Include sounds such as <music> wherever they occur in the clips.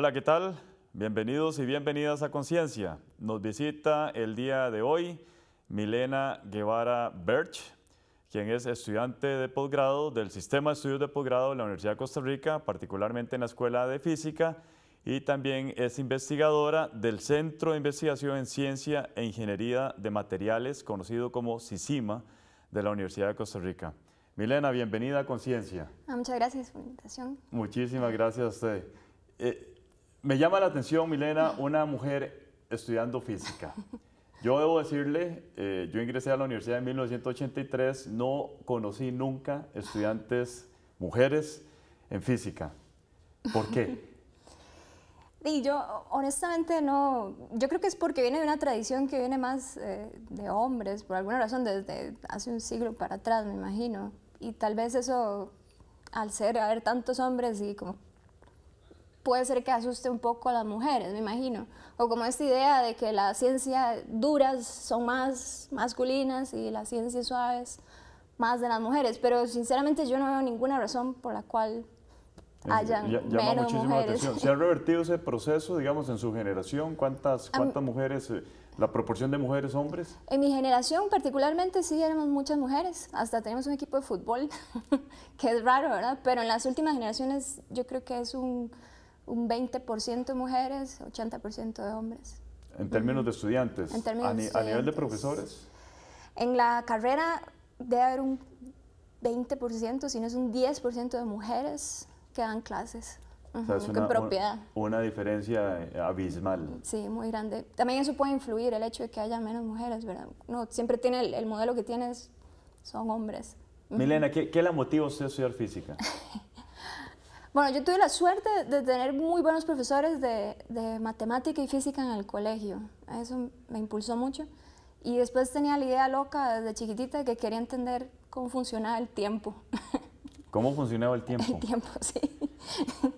Hola, ¿qué tal? Bienvenidos y bienvenidas a Conciencia. Nos visita el día de hoy Milena Guevara Birch, quien es estudiante de posgrado del Sistema de Estudios de Posgrado de la Universidad de Costa Rica, particularmente en la Escuela de Física, y también es investigadora del Centro de Investigación en Ciencia e Ingeniería de Materiales, conocido como CISIMA, de la Universidad de Costa Rica. Milena, bienvenida a Conciencia. Ah, muchas gracias por la invitación. Muchísimas gracias a usted. Eh, me llama la atención, Milena, una mujer estudiando física. Yo debo decirle, eh, yo ingresé a la universidad en 1983, no conocí nunca estudiantes mujeres en física. ¿Por qué? Y yo honestamente no, yo creo que es porque viene de una tradición que viene más eh, de hombres, por alguna razón, desde hace un siglo para atrás, me imagino. Y tal vez eso, al ser, haber tantos hombres y como puede ser que asuste un poco a las mujeres, me imagino. O como esta idea de que las ciencias duras son más masculinas y las ciencias suaves más de las mujeres. Pero sinceramente yo no veo ninguna razón por la cual pues, hayan menos llama mujeres. atención. ¿Se ha revertido ese proceso, digamos, en su generación? ¿Cuántas, cuántas mujeres, eh, la proporción de mujeres, hombres? En mi generación particularmente sí éramos muchas mujeres, hasta tenemos un equipo de fútbol, <laughs> que es raro, ¿verdad? Pero en las últimas generaciones yo creo que es un un 20% mujeres, 80% de hombres. ¿En términos de estudiantes? En términos a, de estudiantes. ¿A nivel de profesores? En la carrera debe haber un 20%, si no es un 10% de mujeres que dan clases. o sea, es una, propiedad. Una, diferencia eh, abismal. Sí, muy grande. También eso puede influir el hecho de que haya menos mujeres, ¿verdad? No, siempre tiene el, modelo que tienes son hombres. Milena, ¿qué, ¿qué la motiva usted a estudiar física? <laughs> Bueno, yo tuve la suerte de tener muy buenos profesores de, matemática y física en el colegio. Eso me impulsó mucho. Y después tenía la idea loca desde chiquitita de que quería entender cómo funcionaba el tiempo. <laughs> ¿Cómo funcionaba el tiempo? El tiempo, sí. <laughs>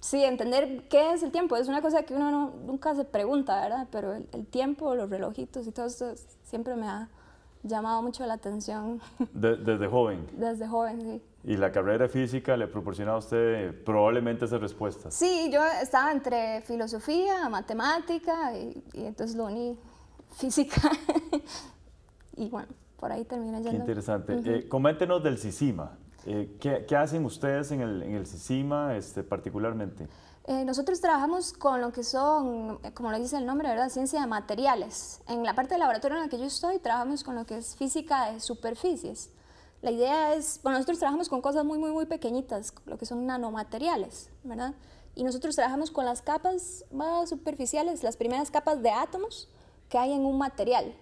Sí, entender qué es el tiempo. Es una cosa que uno nunca se pregunta, ¿verdad? Pero el, el tiempo, los relojitos y todo eso siempre me ha llamaba mucho la atención. <laughs> desde joven. Desde joven, sí. ¿Y la carrera física le proporciona a usted probablemente esa respuesta? Sí, yo estaba entre filosofía, matemática y, entonces lo uní <laughs> física. <laughs> y bueno, por ahí termina yendo. Qué interesante. Eh, coméntenos del SISIMA. Eh, ¿qué, hacen ustedes en el, en este, particularmente? Eh, nosotros trabajamos con lo que son, eh, como le dice el nombre, ¿verdad? Ciencia de materiales. En la parte de laboratorio en la que yo estoy, trabajamos con lo que es física de superficies. La idea es, bueno, nosotros trabajamos con cosas muy, muy, muy pequeñitas, lo que son nanomateriales, ¿verdad? Y nosotros trabajamos con las capas más superficiales, las primeras capas de átomos que hay en un material.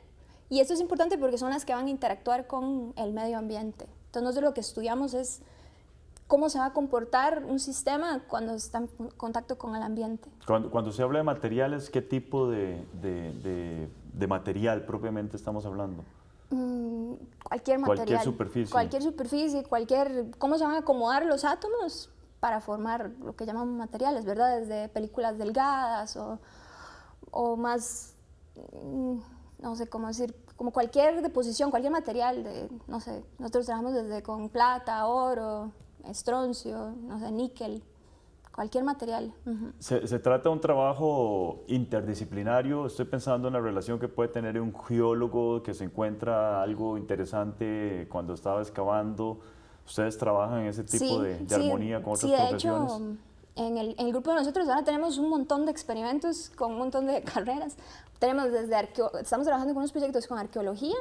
Y esto es importante porque son las que van a interactuar con el medio ambiente. Entonces, lo que estudiamos es cómo se va a comportar un sistema cuando está en contacto con el ambiente. Cuando, cuando se habla de materiales, ¿qué tipo de, de, material propiamente estamos hablando? Mm, cualquier material. Cualquier superficie. Cualquier superficie, cualquier... ¿Cómo se van a acomodar los átomos para formar lo que llamamos materiales, verdad? Desde películas delgadas o, o más... Mm, no sé cómo decir, como cualquier deposición, cualquier material, de, no sé, nosotros trabajamos desde con plata, oro, estroncio, no sé, níquel, cualquier material. se, trata de un trabajo interdisciplinario. Estoy pensando en la relación que puede tener un geólogo que se encuentra algo interesante cuando estaba excavando. ¿Ustedes trabajan en ese tipo de, armonía con otras sí, de Hecho, en el, grupo de nosotros ahora tenemos un montón de experimentos con un montón de <laughs> carreras. Tenemos desde estamos trabajando con unos proyectos con arqueología,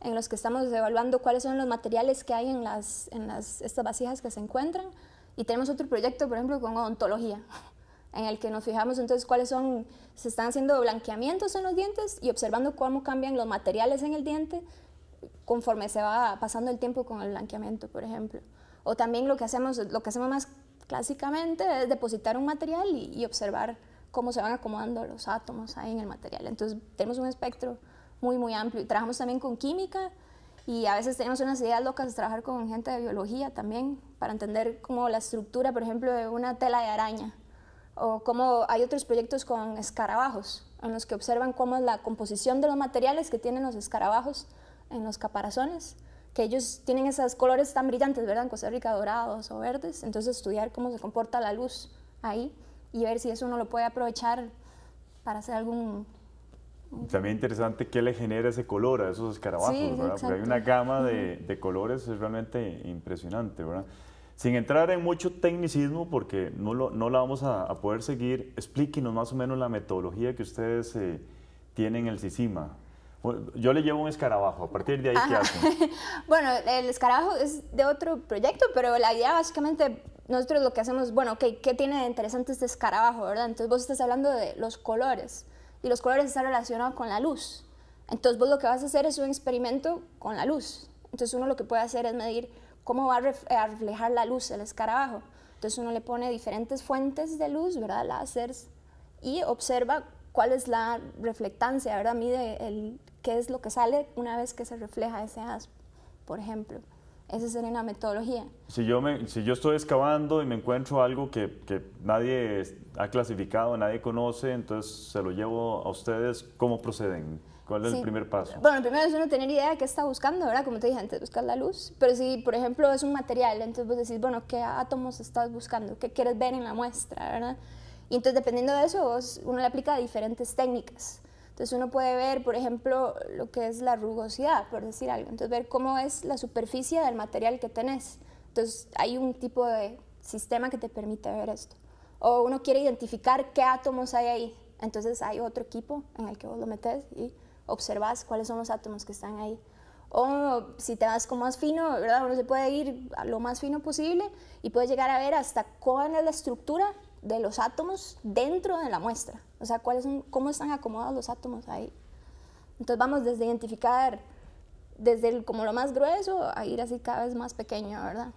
en los que estamos evaluando cuáles son los materiales que hay en, las, en las, estas vasijas que se encuentran. Y tenemos otro proyecto, por ejemplo, con odontología, <laughs> en el que nos fijamos entonces cuáles son, se están haciendo blanqueamientos en los dientes y observando cómo cambian los materiales en el diente conforme se va pasando el tiempo con el blanqueamiento, por ejemplo. O también lo que hacemos, lo que hacemos más clásicamente es depositar un material y observar cómo se van acomodando los átomos ahí en el material. Entonces tenemos un espectro muy, muy amplio. Y trabajamos también con química y a veces tenemos unas ideas locas de trabajar con gente de biología también para entender cómo la estructura, por ejemplo, de una tela de araña o cómo hay otros proyectos con escarabajos en los que observan cómo es la composición de los materiales que tienen los escarabajos en los caparazones, que ellos tienen esos colores tan brillantes, ¿verdad? En Costa Rica dorados o verdes, entonces estudiar cómo se comporta la luz ahí y ver si eso uno lo puede aprovechar para hacer algún también interesante qué le genera ese color a esos escarabajos, Porque hay una gama de, colores, es realmente impresionante, Sin entrar en mucho tecnicismo, porque no, lo, la vamos a, poder seguir, explíquenos más o menos la metodología que ustedes eh, tienen en el SISIMA. Yo le llevo un escarabajo, a partir de ahí, ¿qué hacen? <laughs> bueno, el escarabajo es de otro proyecto, pero la idea básicamente nosotros lo que hacemos, bueno, okay, ¿qué tiene de interesante este escarabajo, verdad? Entonces vos estás hablando de los colores y los colores están relacionados con la luz. Entonces vos lo que vas a hacer es un experimento con la luz. Entonces uno lo que puede hacer es medir cómo va a, reflejar la luz el escarabajo. Entonces uno le pone diferentes fuentes de luz, ¿verdad? Láseres y observa cuál es la reflectancia, ¿verdad? Mide el, qué es lo que sale una vez que se refleja ese as, por ejemplo. Esa sería una metodología. Si yo, me, si yo estoy excavando y me encuentro algo que, que, nadie ha clasificado, nadie conoce, entonces se lo llevo a ustedes, ¿cómo proceden? ¿Cuál es el primer paso? Bueno, primero es uno tener idea de qué está buscando, ¿verdad? Como te dije antes, buscar la luz. Pero si, por ejemplo, es un material, entonces vos decís, bueno, ¿qué átomos estás buscando? ¿Qué quieres ver en la muestra, verdad? Y entonces, dependiendo de eso, uno le aplica diferentes técnicas. Entonces uno puede ver, por ejemplo, lo que es la rugosidad, por decir algo. Entonces ver cómo es la superficie del material que tenés. Entonces hay un tipo de sistema que te permite ver esto. O uno quiere identificar qué átomos hay ahí. Entonces hay otro equipo en el que vos lo metes y observas cuáles son los átomos que están ahí. O si te vas con más fino, ¿verdad? Uno se puede ir a lo más fino posible y puede llegar a ver hasta cuál es la estructura de los átomos dentro de la muestra. O sea, ¿cuáles cómo están acomodados los átomos ahí. Entonces vamos desde identificar desde el, como lo más grueso a ir así cada vez más pequeño, ¿verdad?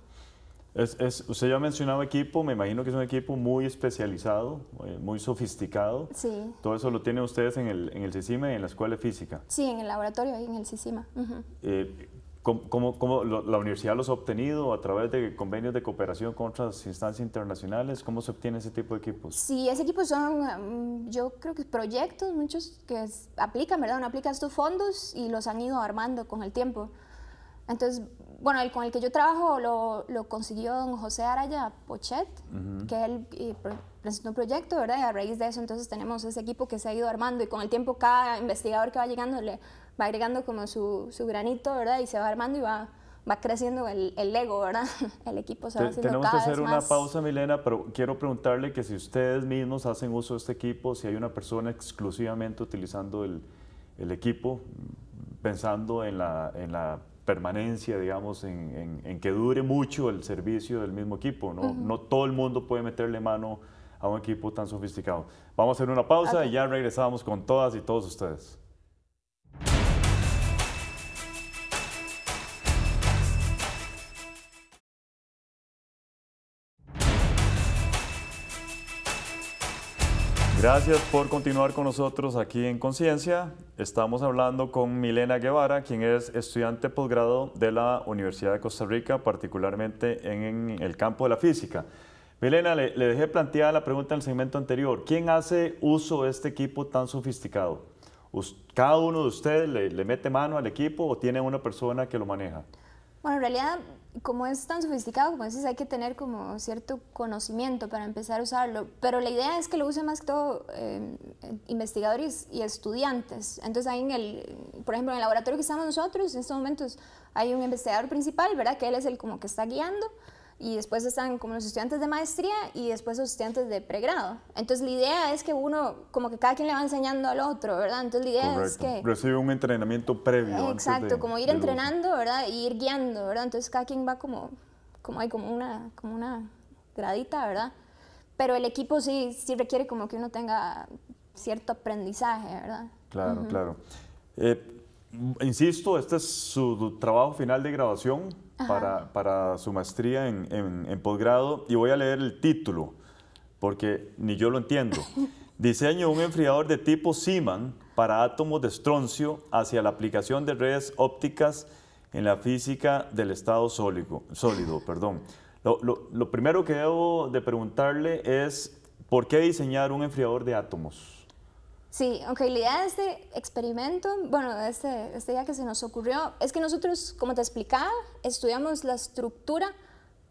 usted ya ha mencionado equipo, me imagino que es un equipo muy especializado, eh, muy sofisticado. Sí. Todo eso lo tienen ustedes en el, en y en la Escuela de Física. Sí, en el laboratorio y en el SISIMA. ¿Cómo, la universidad los ha obtenido a través de convenios de cooperación con otras instancias internacionales? ¿Cómo se obtiene ese tipo de equipos? Sí, ese equipo son, mm, yo creo que proyectos, muchos que aplican, ¿verdad? Uno aplica estos fondos y los han ido armando con el tiempo. Entonces, bueno, el con el que yo trabajo lo, consiguió don José Araya Pochet, que él eh, presentó un proyecto, ¿verdad? Y a raíz de eso entonces tenemos ese equipo que se ha ido armando y con el tiempo cada investigador que va llegando le, va agregando como su, su granito, ¿verdad? Y se va armando y va, va creciendo el, el ¿verdad? <laughs> El equipo se va haciendo Tenemos que hacer una pausa, Milena, pero quiero preguntarle que si ustedes mismos hacen uso de este equipo, si hay una persona exclusivamente utilizando el, el equipo, pensando en la, en la permanencia, digamos, en, en, que dure mucho el servicio del mismo equipo, ¿no? No todo el mundo puede meterle mano a un equipo tan sofisticado. Vamos a hacer una pausa y ya regresamos con todas y todos ustedes. Gracias por continuar con nosotros aquí en Conciencia. Estamos hablando con Milena Guevara, quien es estudiante posgrado de la Universidad de Costa Rica, particularmente en el campo de la física. Milena, le, dejé planteada la pregunta en el segmento anterior. ¿Quién hace uso de este equipo tan sofisticado? ¿Cada uno de ustedes le mete mano al equipo o tiene una persona que lo maneja? Bueno, en realidad como es tan sofisticado, como dices, hay que tener como cierto conocimiento para empezar a usarlo, pero la idea es que lo use más que todo em, investigadores y estudiantes. Entonces, ahí en el, por ejemplo, en el laboratorio que estamos nosotros, en estos momentos hay un investigador principal, ¿verdad? Que él es el como que está guiando y después están como los estudiantes de maestría y después los estudiantes de pregrado. Entonces la idea es que uno, como que cada quien le va enseñando al otro, ¿verdad? Entonces la idea es que... Recibe un entrenamiento previo. Exacto, como ir entrenando, ¿verdad? Y ir guiando, ¿verdad? Entonces cada quien va como, como hay como una, como una gradita, ¿verdad? Pero el equipo sí, sí requiere como que uno tenga cierto aprendizaje, ¿verdad? Claro, claro. Eh, insisto, este es su trabajo final de graduación para, su maestría en, posgrado y voy a leer el título porque ni yo lo entiendo. <laughs> Diseño un enfriador de tipo Siemann para átomos de estroncio hacia la aplicación de redes ópticas en la física del estado sólido. sólido <laughs> perdón. Lo, lo primero que debo de preguntarle es, ¿por qué diseñar un enfriador de átomos? Sí, aunque la idea de este experimento, bueno, de este, día que se nos ocurrió, es que nosotros, como te explicaba, estudiamos la estructura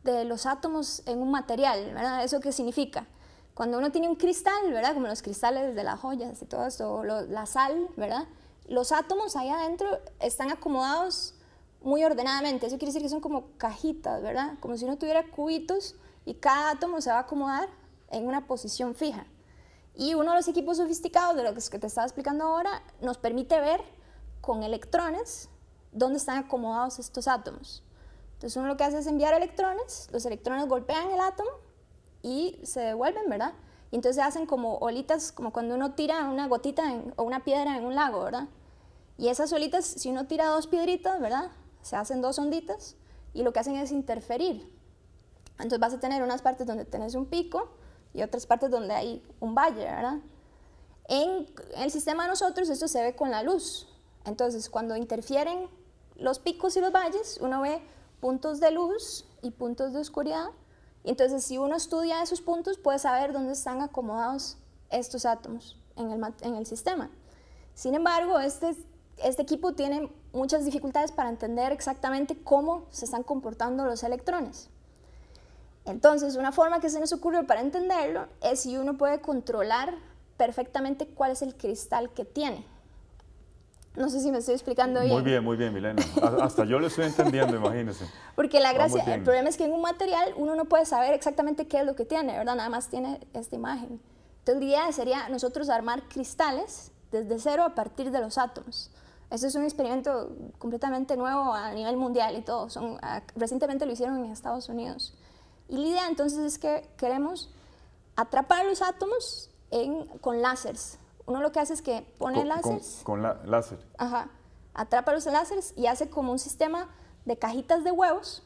de los átomos en un material, ¿verdad? ¿Eso qué significa? Cuando uno tiene un cristal, ¿verdad? Como los cristales de las joyas y todo esto, o la sal, ¿verdad? Los átomos ahí adentro están acomodados muy ordenadamente, eso quiere decir que son como cajitas, ¿verdad? Como si uno tuviera cubitos y cada átomo se va a acomodar en una posición fija. Y uno de los equipos sofisticados de los que te estaba explicando ahora nos permite ver con electrones dónde están acomodados estos átomos. Entonces uno lo que hace es enviar electrones, los electrones golpean el átomo y se devuelven, ¿verdad? Y entonces se hacen como olitas, como cuando uno tira una gotita o una piedra en un lago, ¿verdad? Y esas olitas, si uno tira dos piedritas, ¿verdad? Se hacen dos onditas y lo que hacen es interferir. Entonces vas a tener unas partes donde tenés un pico y otras partes donde hay un valle, ¿verdad? En, el sistema de nosotros esto se ve con la luz. Entonces, cuando interfieren los picos y los valles, uno ve puntos de luz y puntos de oscuridad. Y Entonces, si uno estudia esos puntos, puede saber dónde están acomodados estos átomos en el, en el sistema. Sin embargo, este, este equipo tiene muchas dificultades para entender exactamente cómo se están comportando los electrones. Entonces, una forma que se nos ocurrió para entenderlo es si uno puede controlar perfectamente cuál es el cristal que tiene. No sé si me estoy explicando bien. Muy bien, muy bien, Milena. <laughs> Hasta yo lo estoy entendiendo, imagínese. Porque la gracia, el problema es que en un material uno no puede saber exactamente qué es lo que tiene, ¿verdad? Nada más tiene esta imagen. Entonces, la idea sería nosotros armar cristales desde cero a partir de los átomos. Ese es un experimento completamente nuevo a nivel mundial y todo. Ah, recientemente lo hicieron en Estados Unidos. Y la idea entonces es que queremos atrapar los átomos con láseres. Uno lo que hace es que pone con, láseres. Con, láser. Ajá. Atrapa los láseres y hace como un sistema de cajitas de huevos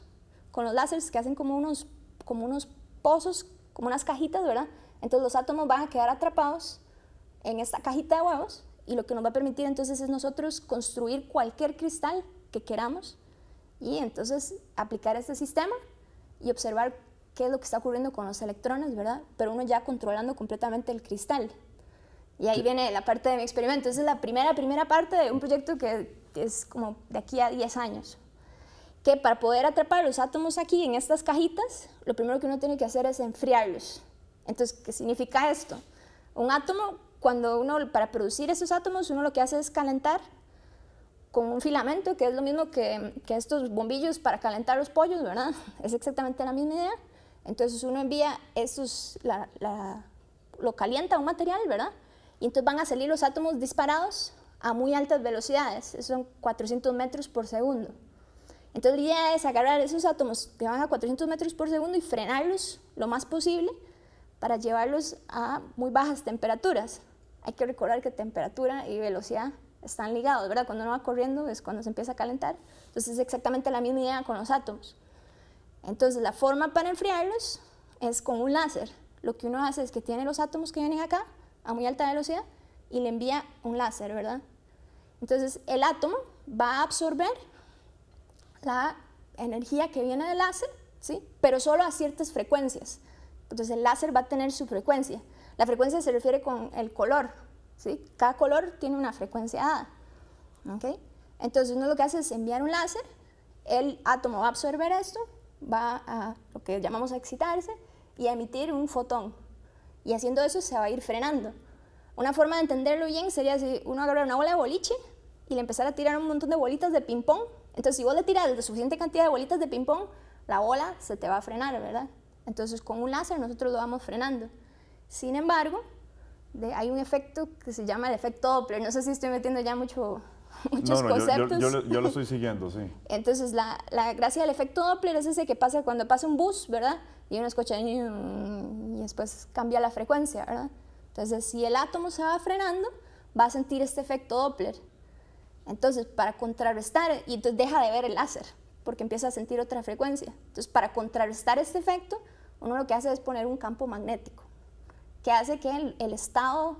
con los láseres que hacen como unos, como unos pozos, como unas cajitas, ¿verdad? Entonces los átomos van a quedar atrapados en esta cajita de huevos y lo que nos va a permitir entonces es nosotros construir cualquier cristal que queramos y entonces aplicar este sistema y observar qué es lo que está ocurriendo con los electrones, ¿verdad? Pero uno ya controlando completamente el cristal. Y ahí viene la parte de mi experimento. Esa es la primera, primera parte de un proyecto que es como de aquí a 10 años. Que para poder atrapar los átomos aquí en estas cajitas, lo primero que uno tiene que hacer es enfriarlos. Entonces, ¿qué significa esto? Un átomo, cuando uno, para producir esos átomos, uno lo que hace es calentar con un filamento, que es lo mismo que estos bombillos para calentar los pollos, ¿verdad? <laughs> Es exactamente la misma idea entonces uno envía esos, lo calienta un material, ¿verdad? Y entonces van a salir los átomos disparados a muy altas velocidades, son 400 metros por segundo. Entonces la idea es agarrar esos átomos que van a 400 metros por segundo y frenarlos lo más posible para llevarlos a muy bajas temperaturas. Hay que recordar que temperatura y velocidad están ligados, ¿verdad? Cuando uno va corriendo es cuando se empieza a calentar. Entonces es exactamente la misma idea con los átomos. Entonces, la forma para enfriarlos es con un láser. Lo que uno hace es que tiene los átomos que vienen acá a muy alta velocidad y le envía un láser, ¿verdad? Entonces, el átomo va a absorber la energía que viene del láser, ¿sí? Pero solo a ciertas frecuencias. Entonces, el láser va a tener su frecuencia. La frecuencia se refiere con el color, ¿sí? Cada color tiene una frecuencia dada, ¿ok? Entonces, uno lo que hace es enviar un láser, el átomo va a absorber esto va a lo que llamamos a excitarse y a emitir un fotón. Y haciendo eso se va a ir frenando. Una forma de entenderlo bien sería si uno agarra una bola de boliche y le empezara a tirar un montón de bolitas de ping-pong. Entonces, si vos le tiras la suficiente cantidad de bolitas de ping-pong, la bola se te va a frenar, ¿verdad? Entonces, con un láser nosotros lo vamos frenando. Sin embargo, hay un efecto que se llama el efecto Doppler. No sé si estoy metiendo ya mucho <laughs> muchos no, conceptos. Yo, lo estoy <laughs> siguiendo, sí. Entonces, la, gracia del efecto Doppler es ese que pasa cuando pasa un bus, ¿verdad? Y uno escucha y, y después cambia la frecuencia, ¿verdad? Entonces, si el átomo se va frenando, va a sentir este efecto Doppler. Entonces, para contrarrestar, y entonces deja de ver el láser, porque empieza a sentir otra frecuencia. Entonces, para contrarrestar este efecto, uno lo que hace es poner un campo magnético, que hace que el estado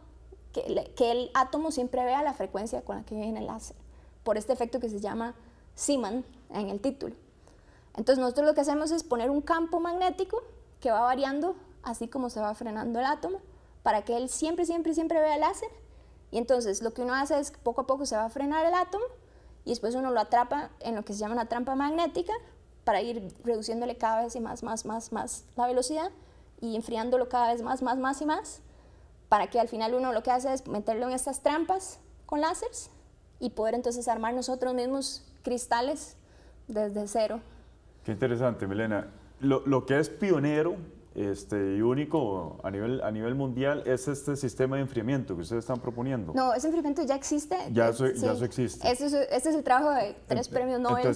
que, el átomo siempre vea la frecuencia con la que viene el láser, por este efecto que se llama Siemann en el título. Entonces nosotros lo que hacemos es poner un campo magnético que va variando así como se va frenando el átomo para que él siempre, siempre, siempre vea el láser. Y entonces lo que uno hace es que poco a poco se va a frenar el átomo y después uno lo atrapa en lo que se llama una trampa magnética para ir reduciéndole cada vez más, más, más, más la velocidad y enfriándolo cada vez más, más, más y más para que al final uno lo que hace es meterlo en estas trampas con láseres y poder entonces armar nosotros mismos cristales desde cero. Qué interesante, Milena. Lo, lo que es pionero este, y único a nivel, a nivel mundial es este sistema de enfriamiento que ustedes están proponiendo. No, ese enfriamiento ya existe. Ya eso, eh, ya existe. es, este es el trabajo de tres premios Nobel. <laughs>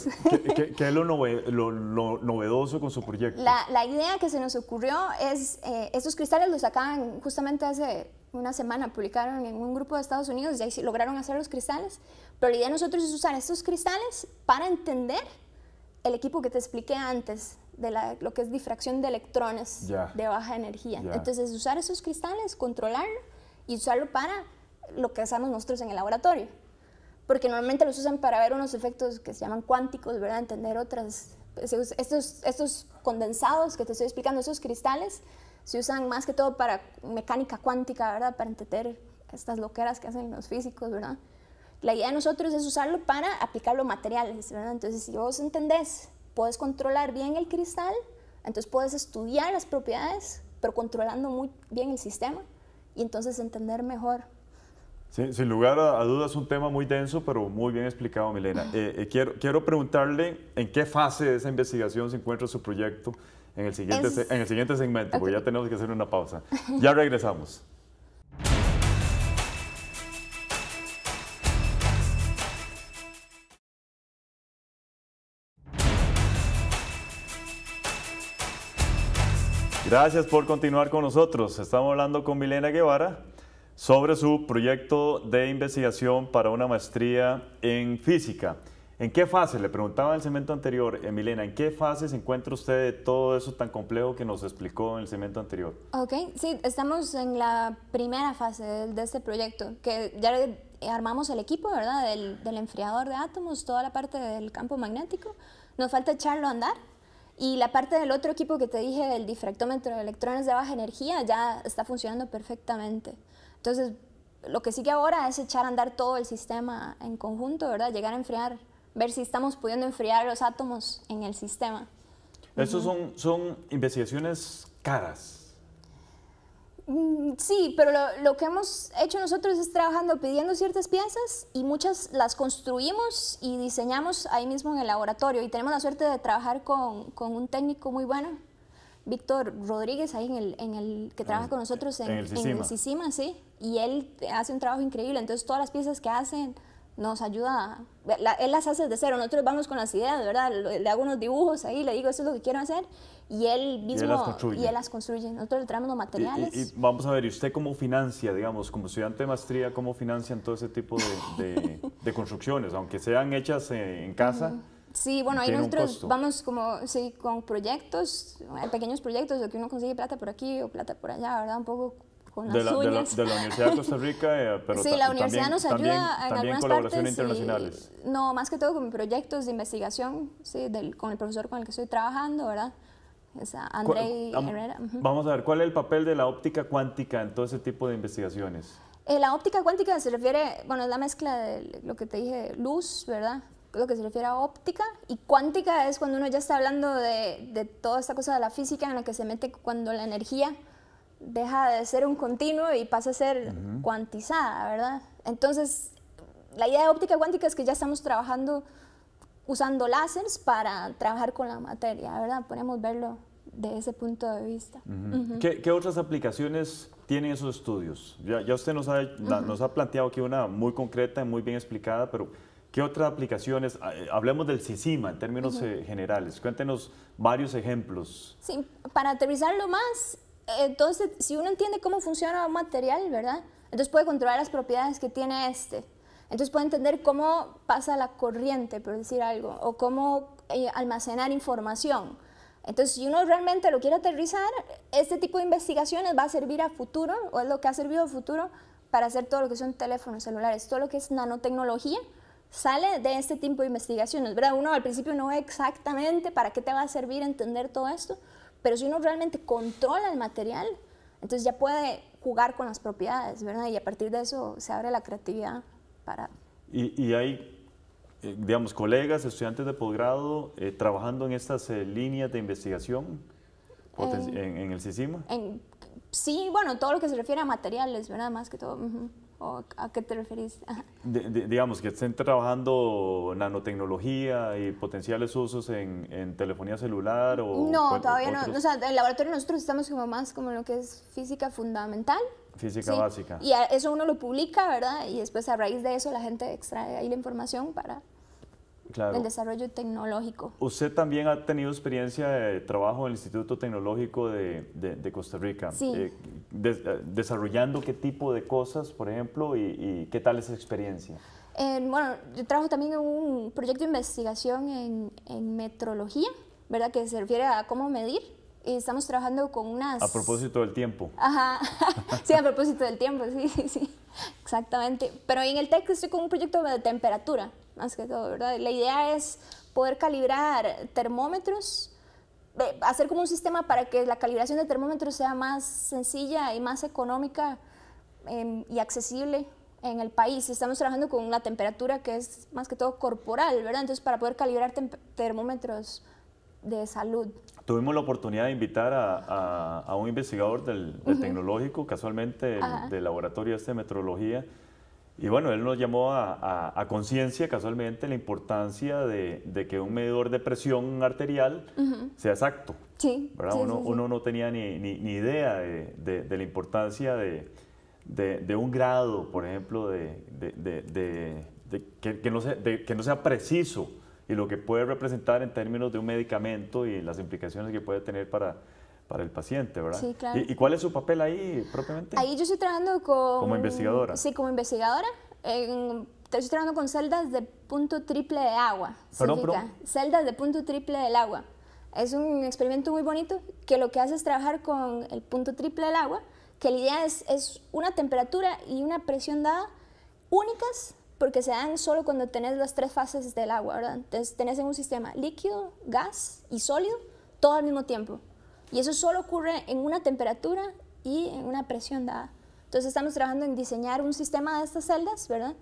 ¿qué, es lo, novedoso con su proyecto? La, la, idea que se nos ocurrió es, eh, estos cristales los sacaban justamente hace una semana, publicaron en un grupo de Estados Unidos, y ahí lograron hacer los cristales, pero la idea de nosotros es usar estos cristales para entender el equipo que te expliqué antes de lo que es difracción de electrones de baja energía. Entonces, usar esos cristales, controlarlo y usarlo para lo que hacemos nosotros en el laboratorio. Porque normalmente los usan para ver unos efectos que se llaman cuánticos, ¿verdad? Entender otras. Estos, estos condensados que te estoy explicando, esos cristales, se usan más que todo para mecánica cuántica, ¿verdad? Para entender estas loqueras que hacen los físicos, ¿verdad? La idea de nosotros es usarlo para aplicarlo a materiales, ¿verdad? Entonces, si vos entendés puedes controlar bien el cristal, entonces puedes estudiar las propiedades, pero controlando muy bien el sistema y entonces entender mejor. sin lugar a, dudas, un tema muy denso, pero muy bien explicado, Milena. Eh, eh, quiero, quiero preguntarle en qué fase de esa investigación se encuentra su proyecto en el siguiente, en el siguiente segmento, porque ya tenemos que hacer una pausa. Ya regresamos. <laughs> Gracias por continuar con nosotros. Estamos hablando con Milena Guevara sobre su proyecto de investigación para una maestría en física. ¿En qué fase? Le preguntaba en el segmento anterior, eh, Milena, ¿en qué fase se encuentra usted todo eso tan complejo que nos explicó en el segmento anterior? Ok, sí, estamos en la primera fase de, este proyecto, que ya eh, armamos el equipo, ¿verdad? Del, del enfriador de átomos, toda la parte del campo magnético. Nos falta echarlo a andar, y la parte del otro equipo que te dije, del difractómetro de electrones de baja energía, ya está funcionando perfectamente. Entonces, lo que sigue ahora es echar a andar todo el sistema en conjunto, ¿verdad? Llegar a enfriar, ver si estamos pudiendo enfriar los átomos en el sistema. Estos son, son investigaciones caras. Mm, sí, pero lo, que hemos hecho nosotros es trabajando pidiendo ciertas piezas y muchas las construimos y diseñamos ahí mismo en el laboratorio y tenemos la suerte de trabajar con, un técnico muy bueno, Víctor Rodríguez, en el, que trabaja con nosotros en, el, sí, y él hace un trabajo increíble, entonces todas las piezas que hacen nos ayuda, él las hace de cero, nosotros vamos con las ideas, ¿verdad? Le hago unos dibujos ahí, le digo, esto es lo que quiero hacer, y él mismo, y él las construye, y él las construye. nosotros le traemos los materiales. Y, vamos a ver, ¿y usted cómo financia, digamos, como estudiante de maestría, cómo financian todo ese tipo de, <laughs> construcciones, aunque sean hechas eh, en casa? Sí, bueno, ahí nosotros vamos como, sí, con proyectos, eh, pequeños proyectos, de que uno consigue plata por aquí o plata por allá, ¿verdad? Un poco de la, Universidad de Costa Rica, eh, <laughs> Sí, la universidad nos ayuda en también colaboraciones partes internacionales. no, más que todo con proyectos de investigación, sí, con el profesor con el que estoy trabajando, ¿verdad? André Herrera. Vamos a ver, ¿cuál es el papel de la óptica cuántica en todo ese tipo de investigaciones? Eh, la óptica cuántica se refiere, bueno, es la mezcla de lo que te dije, luz, ¿verdad? lo que se refiere a óptica y cuántica es cuando uno ya está hablando de, de, toda esta cosa de la física en la que se mete cuando la energía deja de ser un continuo y pasa a ser cuantizada, ¿verdad? Entonces, la idea de óptica cuántica es que ya estamos trabajando usando láseres para trabajar con la materia, ¿verdad? Podemos verlo de ese punto de vista. ¿Qué, otras aplicaciones tienen esos estudios? Ya, usted nos ha, planteado aquí una muy concreta y muy bien explicada, pero ¿Qué otras aplicaciones? Ah, eh, hablemos del SISIMA en términos eh, generales. Cuéntenos varios ejemplos. Sí, para aterrizarlo más, entonces, si uno entiende cómo funciona un material, ¿verdad? Entonces puede controlar las propiedades que tiene este. Entonces puede entender cómo pasa la corriente, por decir algo, o cómo eh, almacenar información. Entonces, si uno realmente lo quiere aterrizar, este tipo de investigaciones va a servir a futuro, o es lo que ha servido a futuro, para hacer todo lo que son teléfonos celulares, todo lo que es nanotecnología, sale de este tipo de investigaciones, ¿verdad? Uno al principio no ve exactamente para qué te va a servir entender todo esto, pero si uno realmente controla el material, entonces ya puede jugar con las propiedades, ¿verdad? Y a partir de eso se abre la creatividad para... Y, hay, eh, digamos, colegas, estudiantes de posgrado eh, trabajando en estas eh, líneas de investigación en, el SISIMA? En, sí, bueno, todo lo que se refiere a materiales, ¿verdad? Más que todo a qué te referís? <laughs> digamos, que estén trabajando nanotecnología y potenciales usos en, telefonía celular o... No, todavía no. O sea, en el laboratorio nosotros estamos como más como en lo que es física fundamental. Física básica. Y eso uno lo publica, ¿verdad? Y después a raíz de eso la gente extrae ahí la información para... El desarrollo tecnológico. Usted también ha tenido experiencia de trabajo en el Instituto Tecnológico de, de, Costa Rica, sí. Eh, eh, desarrollando qué tipo de cosas, por ejemplo, y, qué tal esa experiencia. bueno, yo trabajo también en un proyecto de investigación en, en metrología, ¿verdad? Que se refiere a cómo medir y estamos trabajando con unas... A propósito del tiempo. Ajá, <laughs> sí, a propósito del tiempo, sí, sí, sí, exactamente. Pero en el TEC estoy con un proyecto de temperatura, más que todo, ¿verdad? La idea es poder calibrar termómetros, eh, hacer como un sistema para que la calibración de termómetros sea más sencilla y más económica em, y accesible en el país. Estamos trabajando con una temperatura que es más que todo corporal, ¿verdad? Entonces, para poder calibrar termómetros de salud. Tuvimos la oportunidad de invitar a, un investigador del, tecnológico, casualmente del laboratorio este de metrología, y bueno, él nos llamó a, conciencia casualmente la importancia de, que un medidor de presión arterial sea exacto. Sí. uno, uno, no tenía ni, idea de, la importancia de, un grado, por ejemplo, de, que, no que no sea preciso y lo que puede representar en términos de un medicamento y las implicaciones que puede tener para, para el paciente, ¿verdad? Sí, claro. ¿Y, cuál es su papel ahí propiamente? Ahí yo estoy trabajando con... Como investigadora. Sí, como investigadora. estoy trabajando con celdas de punto triple de agua. Perdón, Celdas de punto triple del agua. Es un experimento muy bonito que lo que hace es trabajar con el punto triple del agua, que la idea es, es una temperatura y una presión dada únicas porque se dan solo cuando tenés las tres fases del agua, ¿verdad? Entonces tenés en un sistema líquido, gas y sólido todo al mismo tiempo. Y eso solo ocurre en una temperatura y en una presión dada. Entonces estamos trabajando en diseñar un sistema de estas celdas, ¿verdad?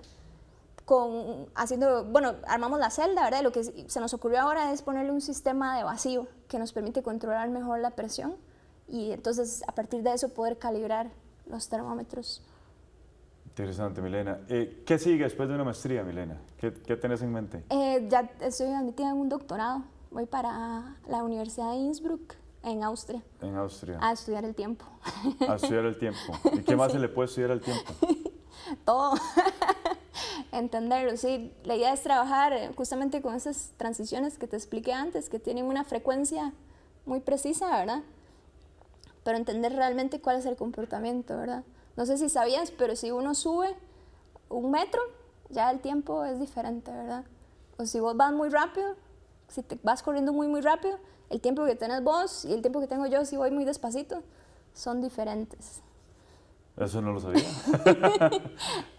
Con, haciendo, bueno, armamos la celda, ¿verdad? Lo que se nos ocurrió ahora es ponerle un sistema de vacío que nos permite controlar mejor la presión y entonces a partir de eso poder calibrar los termómetros. Interesante, Milena. Eh, ¿Qué sigue después de una maestría, Milena? ¿Qué, qué tenés en mente? Eh, ya estoy admitida en un doctorado. Voy para la Universidad de Innsbruck en Austria. En Austria. A estudiar el tiempo. A estudiar el tiempo. ¿Y qué <laughs> más se le puede estudiar al tiempo? <laughs> Todo. <laughs> Entenderlo, sí. La idea es trabajar eh, justamente con esas transiciones que te expliqué antes, que tienen una frecuencia muy precisa, ¿verdad? Pero entender realmente cuál es el comportamiento, ¿verdad? No sé si sabías, pero si uno sube un metro, ya el tiempo es diferente, ¿verdad? O si vos vas muy rápido, si te vas corriendo muy, muy rápido, el tiempo que tenés vos y el tiempo que tengo yo si voy muy despacito son diferentes. Eso no lo sabía. <laughs>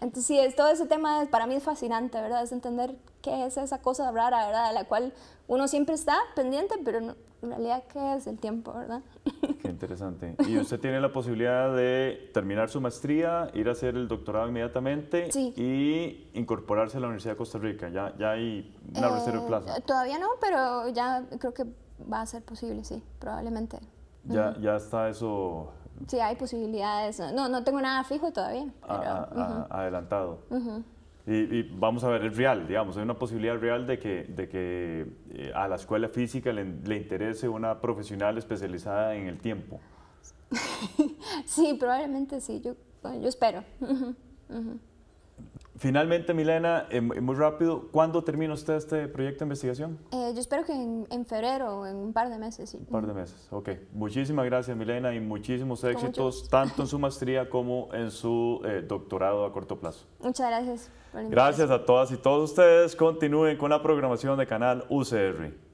Entonces, sí, todo ese tema para mí es fascinante, ¿verdad? Es entender qué es esa cosa rara, ¿verdad? De la cual uno siempre está pendiente, pero en realidad qué es el tiempo, ¿verdad? Qué interesante. ¿Y <laughs> usted tiene la posibilidad de terminar su maestría, ir a hacer el doctorado inmediatamente y incorporarse a la Universidad de Costa Rica? ¿Ya, ya hay una eh, reserva de plaza? Todavía no, pero ya creo que va a ser posible, sí, probablemente. Ya, ya está eso. Sí, hay posibilidades. No, no tengo nada fijo todavía. Ah, pero, ah, ah, adelantado. y, vamos a ver, el real, digamos, hay una posibilidad real de que, de que eh, a la escuela física le, le, interese una profesional especializada en el tiempo. <laughs> sí, probablemente sí, yo, yo espero. Finalmente, Milena, eh, muy rápido, ¿cuándo termina usted este proyecto de investigación? Eh, yo espero que en, febrero, en un par de meses. Sí. Un par de meses, ok. Muchísimas gracias, Milena, y muchísimos éxitos, tanto en <laughs> su maestría como en su eh, doctorado a corto plazo. Muchas gracias. gracias a todas y todos ustedes. Continúen con la programación de Canal UCR.